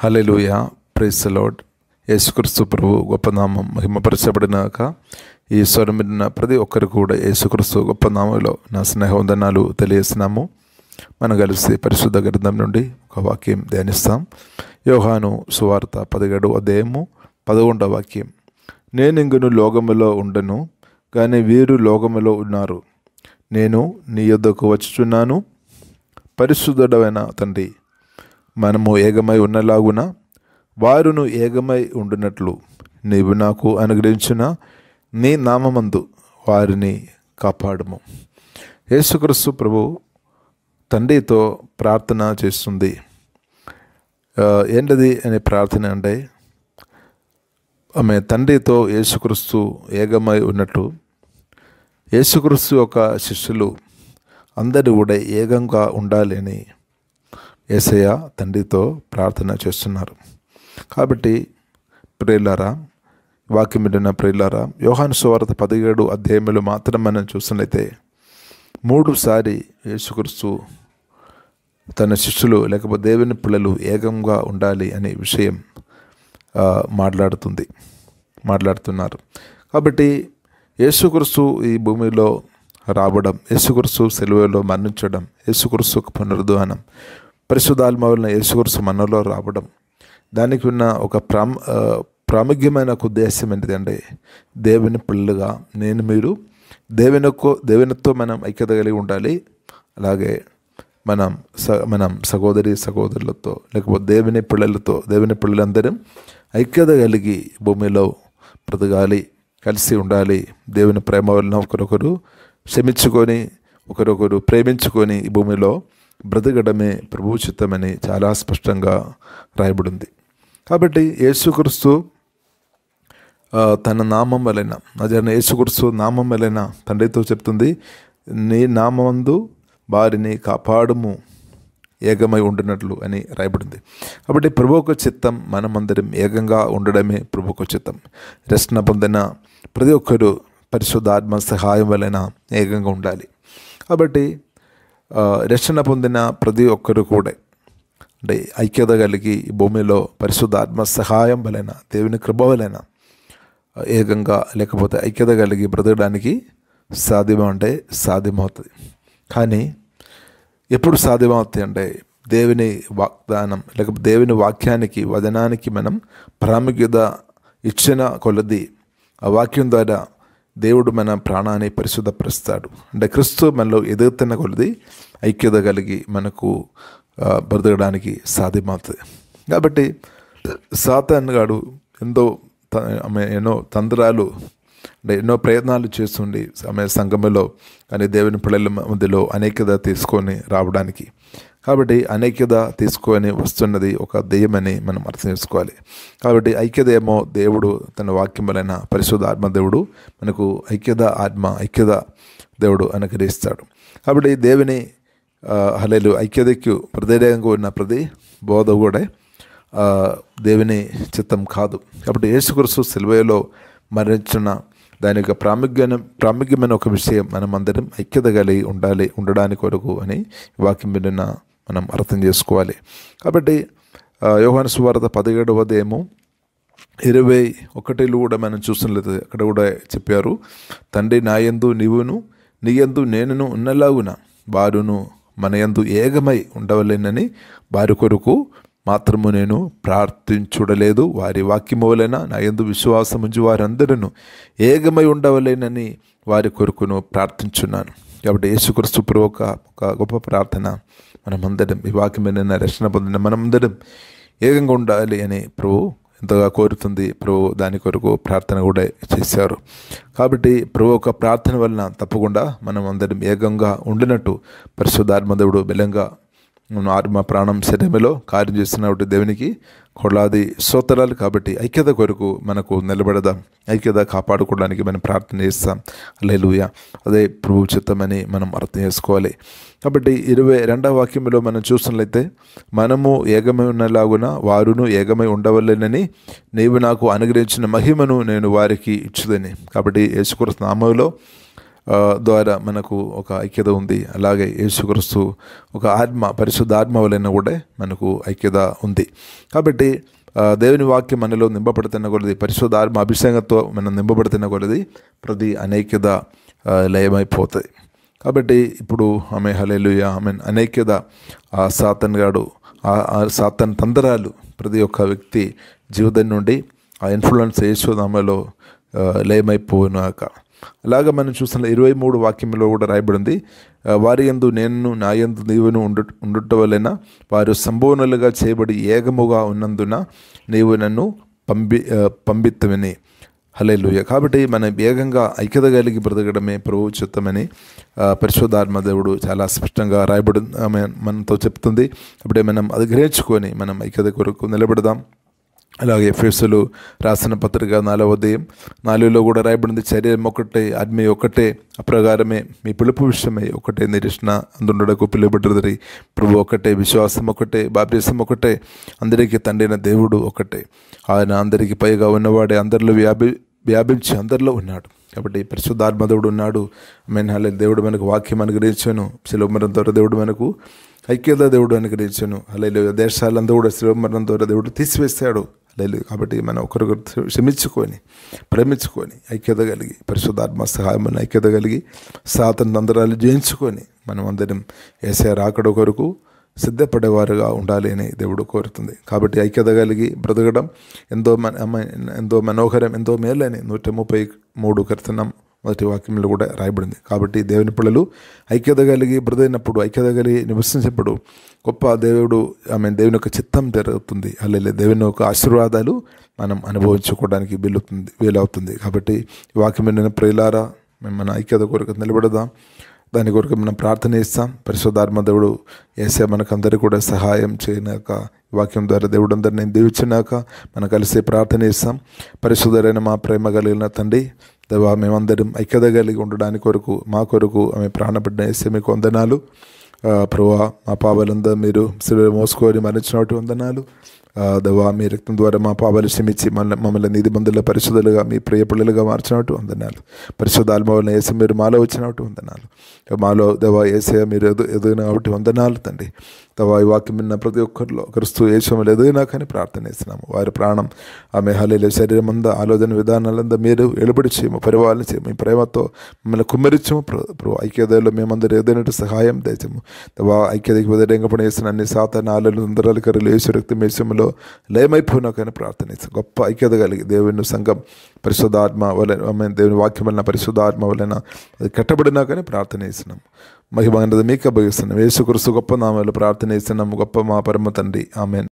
hallelujah praise lord యేసుక్రీస్తు ప్రభు గొప్పనామం మహిమపరచబడినాక ఈ స్వరం ప్రతి ఒక్కరు కూడా యేసుక్రీస్తు గొప్పనామంలో నా స్నేహవందనాలు తెలియజేసినాము మనం కలిసి పరిశుద్ధ గ్రంథం నుండి ఒక వాక్యం ధ్యానిస్తాం యోహాను సువార్త పదిహేడు అదేము పదకొండవ వాక్యం నేను నేనింగును లోకములో ఉండను కానీ వీరు లోకములో ఉన్నారు నేను నీ యొద్దకు వచ్చుచున్నాను పరిశుద్ధుడమైన తండ్రి మనము ఏగమై ఉన్నలాగున వారును ఏగమై ఉండునట్లు నీవు నాకు అనుగ్రహించిన నీ నామందు వారిని కాపాడము యేసుక్రీస్తు ప్రభు తండ్రితో ప్రార్థన చేస్తుంది ఏంటది అనే ప్రార్థన అంటే ఆమె తండ్రితో యేసుక్రీస్తు ఏగమై ఉన్నట్టు యేసుక్రీస్తు యొక్క శిష్యులు అందరూ కూడా ఏకంగా ఉండాలని ఏసయ్య తండ్రితో ప్రార్థన చేస్తున్నారు కాబట్టి ప్రేలారా వాక్యం విడిన ప్రియులారా యోహాను సువార్త పదిహేడు అధ్యాయములు మాత్రం మనం చూసినట్లయితే మూడుసారి యేసుక్రీస్తు తన శిష్యులు లేకపోతే దేవుని పిల్లలు ఏకంగా ఉండాలి అనే విషయం మాట్లాడుతుంది మాట్లాడుతున్నారు కాబట్టి యేసుక్రీస్తు ఈ భూమిలో రావడం యేసుక్రీస్తు సెలవులో మరణించడం యేసుక్రీస్తు పునరుద్ధానం వలన యేసుకూర్సు మనలో రావడం దానికి ఉన్న ఒక ప్రామ్ ప్రాముఖ్యమైన ఒక ఉద్దేశం ఏంటిదండి దేవుని పిల్లలుగా నేను మీరు దేవునికో దేవునితో మనం ఐక్యత కలిగి ఉండాలి అలాగే మనం స మనం సహోదరి సహోదరులతో లేకపోతే దేవుని పిల్లలతో దేవుని పిల్లలందరం ఐక్యత కలిగి భూమిలో బ్రతకాలి కలిసి ఉండాలి దేవుని ప్రేమ వలన ఒకరొకరు క్షమించుకొని ఒకరొకరు ప్రేమించుకొని ఈ భూమిలో బ్రతకడమే ప్రభు చిత్తమని చాలా స్పష్టంగా రాయబడింది కాబట్టి యేసుక్రీస్తు తన నామం వలన అదే యేసుక్రీస్తు నామం వలన తండ్రితో చెప్తుంది నీ నామందు వారిని కాపాడుము ఏకమై ఉండినట్లు అని రాయబడింది కాబట్టి ప్రభువుకు చిత్తం మనమందరం ఏకంగా ఉండడమే ప్రభుకు చిత్తం రక్షణ పొందిన ప్రతి ఒక్కరూ పరిశుద్ధాత్మ సహాయం వలన ఏకంగా ఉండాలి కాబట్టి రక్షణ పొందిన ప్రతి ఒక్కరు కూడా అంటే ఐక్యత కలిగి భూమిలో ఆత్మ సహాయం వలన దేవుని కృప వలన ఏకంగా లేకపోతే ఐక్యత కలిగి బ్రతకడానికి సాధ్యమంటే సాధ్యమవుతుంది కానీ ఎప్పుడు సాధ్యమవుతుంది అంటే దేవుని వాగ్దానం లేకపోతే దేవుని వాక్యానికి వదనానికి మనం ప్రాముఖ్యత ఇచ్చిన కొలది ఆ వాక్యం ద్వారా దేవుడు మన ప్రాణాన్ని పరిశుద్ధపరుస్తాడు అంటే క్రీస్తు మనలో ఎదుగుతున్న కొలది ఐక్యత కలిగి మనకు బ్రతకడానికి సాధ్యమవుతుంది కాబట్టి సాతాన్ గాడు ఎంతో ఆమె ఎన్నో తంత్రాలు అంటే ఎన్నో ప్రయత్నాలు చేస్తుండే ఆమె సంఘములో కానీ దేవుని పిల్లల మధ్యలో అనేకత తీసుకొని రావడానికి కాబట్టి అనైక్యత తీసుకొని వస్తున్నది ఒక దెయ్యమని మనం అర్థం చేసుకోవాలి కాబట్టి ఐక్యత ఏమో దేవుడు తన వాక్యములైన పరిశుద్ధ ఆత్మ దేవుడు మనకు ఐక్యత ఆత్మ ఐక్యత దేవుడు అనుగ్రహిస్తాడు కాబట్టి దేవుని హలేలు ఐక్యతకు ప్రతిరేకంగా ఉన్న ప్రతి బోధ కూడా దేవుని చిత్తం కాదు కాబట్టి యేసుకృష్ణ సిలువలో మరణించిన దాని యొక్క ప్రాముఖ్యమైన ప్రాముఖ్యమైన ఒక విషయం మనం అందరం ఐక్యత కలిగి ఉండాలి ఉండడానికి కొరకు అని వాక్యం విన్న మనం అర్థం చేసుకోవాలి కాబట్టి యోహాను సువార్త పదిహేడవదేమో ఇరవై ఒకటిలో కూడా మనం చూసినట్లయితే అక్కడ కూడా చెప్పారు తండ్రి నాయందు నీవును నీయందు నేనును ఉన్నలాగున వారును మన ఎందు ఏగమై ఉండవలేనని వారి కొరకు మాత్రము నేను ప్రార్థించుడలేదు వారి వాక్యమూలన నా ఎందు విశ్వాసముంచి వారందరూ ఏగమై ఉండవలేనని వారి కొరకును ప్రార్థించున్నాను కాబట్టి యేసుక్రీస్తు పూర్వక ఒక గొప్ప ప్రార్థన మనమందరం ఈ వాక్యమైన రక్షణ పొందిన మనమందరం ఏకంగా ఉండాలి అని ప్రభు ఎంతగా కోరుతుంది ప్రభు దాని కొరకు ప్రార్థన కూడా చేశారు కాబట్టి ప్రభు ఒక ప్రార్థన వలన తప్పకుండా మనం అందరం ఏకంగా ఉండినట్టు పరిశుద్ధాత్మదేవుడు బలంగా మా ప్రాణం శరీరంలో కార్యం చేస్తున్నటువంటి దేవునికి కొలాది సోత్రాలు కాబట్టి ఐక్యత కొరకు మనకు నిలబడదాం ఐక్యత కాపాడుకోవడానికి మనం ప్రార్థన చేస్తాం లేలుయ అదే ప్రభు చిత్తమని మనం అర్థం చేసుకోవాలి కాబట్టి ఇరవై రెండవ వాక్యంలో మనం చూసినట్లయితే మనము ఏకమై ఉన్నలాగున వారును ఏకమై ఉండవలేనని నీవు నాకు అనుగ్రహించిన మహిమను నేను వారికి ఇచ్చుదని కాబట్టి యేసుకృష్ణ నామంలో ద్వారా మనకు ఒక ఐక్యత ఉంది అలాగే యేసుక్రీస్తు ఒక ఆత్మ పరిశుద్ధ ఆత్మ వలన కూడా మనకు ఐక్యత ఉంది కాబట్టి దేవుని వాక్యం మనలో నింపబడుతున్న కొలది పరిశుద్ధ ఆత్మ అభిషేకంతో మనం నింపబడుతున్న కొలది ప్రతి అనైక్యత లయమైపోతుంది కాబట్టి ఇప్పుడు ఆమె హలేలుయ ఆమె అనైక్యత ఆ సాతన్ గాడు ఆ సాతన్ తంత్రాలు ప్రతి ఒక్క వ్యక్తి జీవితం నుండి ఆ ఇన్ఫ్లుయెన్స్ యేసునామలో లయమైపోయినాక అలాగా మనం చూస్తున్న ఇరవై మూడు వాక్యంలో కూడా రాయబడింది వారి ఎందు నేను నా ఎందు నీవును ఉండు ఉండుట వలన వారు సంబోనలుగా చేయబడి ఏకముగా ఉన్నందున నీవు నన్ను పంపి పంపిత్తమని హలేలుయ కాబట్టి మనం వేగంగా ఐక్యత కలిగి బ్రతకడమే ప్రభు చిత్తమని పరిశోధాత్మ దేవుడు చాలా స్పష్టంగా రాయబడి మనతో చెప్తుంది అప్పుడే మనం అధిగ్రహించుకొని మనం ఐక్యత కొరకు నిలబడదాం అలాగే ఎఫ్ఎస్లు రాసిన పత్రిక నాలవదయం నాలుగులో కూడా రాయబడింది శరీరం ఒకటే ఆత్మీయ ఒకటే అప్రకారమే మీ పిలుపు విషయమై ఒకటే నిరీక్షణ అందుండకు పిలువబడ్డది ప్రభు ఒకటే విశ్వాసం ఒకటే బాప్యసం ఒకటే అందరికీ తండ్రిన దేవుడు ఒకటే ఆయన అందరికీ పైగా ఉన్నవాడే అందరిలో వ్యాపి వ్యాపించి అందరిలో ఉన్నాడు కాబట్టి పరిశుద్ధాత్మ దేవుడు ఉన్నాడు మెయిన్ హాలే దేవుడు మనకు వాక్యం అనుగ్రహించాను సెలవు మరణం ద్వారా దేవుడు మనకు ఐక్యత దేవుడు అనుగ్రహించాను అలా దేశాలంతా కూడా సెలవు మరణం ద్వారా దేవుడు తీసివేస్తాడు లేదు కాబట్టి మనం ఒకరికొకరు క్షమించుకొని ప్రేమించుకొని ఐక్యత కలిగి పరిశుద్ధాత్మ సహాయం ఐక్యత కలిగి స్వాతంత్రంతరాలు జయించుకొని మనం అందరం ఏసే రాకడ కొరకు సిద్ధపడేవారుగా ఉండాలి అని దేవుడు కోరుతుంది కాబట్టి ఐక్యత కలిగి బ్రతకడం ఎంతో మన ఎంతో మనోహరం ఎంతో అని నూట ముప్పై మూడు కర్తనం మొదటి వాక్యంలో కూడా రాయబడింది కాబట్టి దేవుని పిల్లలు ఐక్యత కలిగి బృదైనప్పుడు ఐక్యత కలిగి నివసించినప్పుడు గొప్ప దేవుడు ఆమె దేవుని యొక్క చిత్తం జరుగుతుంది అలాగే దేవుని యొక్క ఆశీర్వాదాలు మనం అనుభవించుకోవడానికి వీలుతుంది వీలవుతుంది కాబట్టి వాక్యం విన్న ప్రియులారా మేము మన ఐక్యత కొరకు నిలబడదాం దాని కొరకు మనం ప్రార్థన ఇస్తాం పరిశుధార్మ దేవుడు వేసే మనకందరూ కూడా సహాయం చేయనాక వాక్యం ద్వారా దేవుడు అందరినీ దీవించినాక మనం కలిసి ప్రార్థన ఇస్తాం పరిశుధరైన మా ప్రేమ కలిగిన తండ్రి దేవా మేమందరం ఐక్యత కలిగి ఉండడానికి కొరకు మా కొరకు ఆమె ప్రాణపడిన వేసే మీకు వందనాలు ప్రభా మా పాపలందరూ మీరు శిలువ మోసుకొని మరణించినటువంటి వందనాలు దేవా మీ రక్తం ద్వారా మా పాపాలు క్షమించి మన మమ్మల్ని నీతిబంధుల పరిశుద్ధులుగా మీ ప్రియ పిల్లలుగా మార్చినట్టు వందనాలు పరిశుద్ధ ఆల్మవలన ఏసే మీరు మాలో వచ్చినట్టు వందనాలు మాలో దేవా ఏసే మీరు ఎదు ఎదుగున కాబట్టి వందనాలు తండ్రి దేవా ఈ వాక్యం విన్న ప్రతి ఒక్కరిలో క్రిస్తు ఏసములు ఎదుగునా కానీ ప్రార్థన చేస్తున్నాము వారి ప్రాణం ఆమె హలీల శరీరం అందా ఆలోచన విధానాలందా మీరు ఎలుబడి చేయము పరిపాలన చేయము మీ ప్రేమతో మిమ్మల్ని కుమ్మరించము ప్రభు ఐక్యతలో మేమందరూ ఏదైనట్టు సహాయం దయచము దేవా ఐక్యతకి వ్యతిరేకంపడి చేసిన అన్ని సాతాన ఆలోచన అందరాలు కర్రలు ఏసు రక్తం ఏసుములో సంఘంలో ప్రార్థన ప్రార్థనిస్తాం గొప్ప ఐక్యత కలిగి దేవుని సంఘం పరిశుధాత్మ వలన దేవుని వాక్యం వలన పరిశుధాత్మ వలన అది కట్టబడినాకనే ప్రార్థన చేసినాం మహిమానది మీకు అభవిస్తున్నాం యేసుకృష్ణ గొప్ప నామాలు ప్రార్థన చేస్తున్నాం గొప్ప మా పరమ తండ్రి ఆమెన్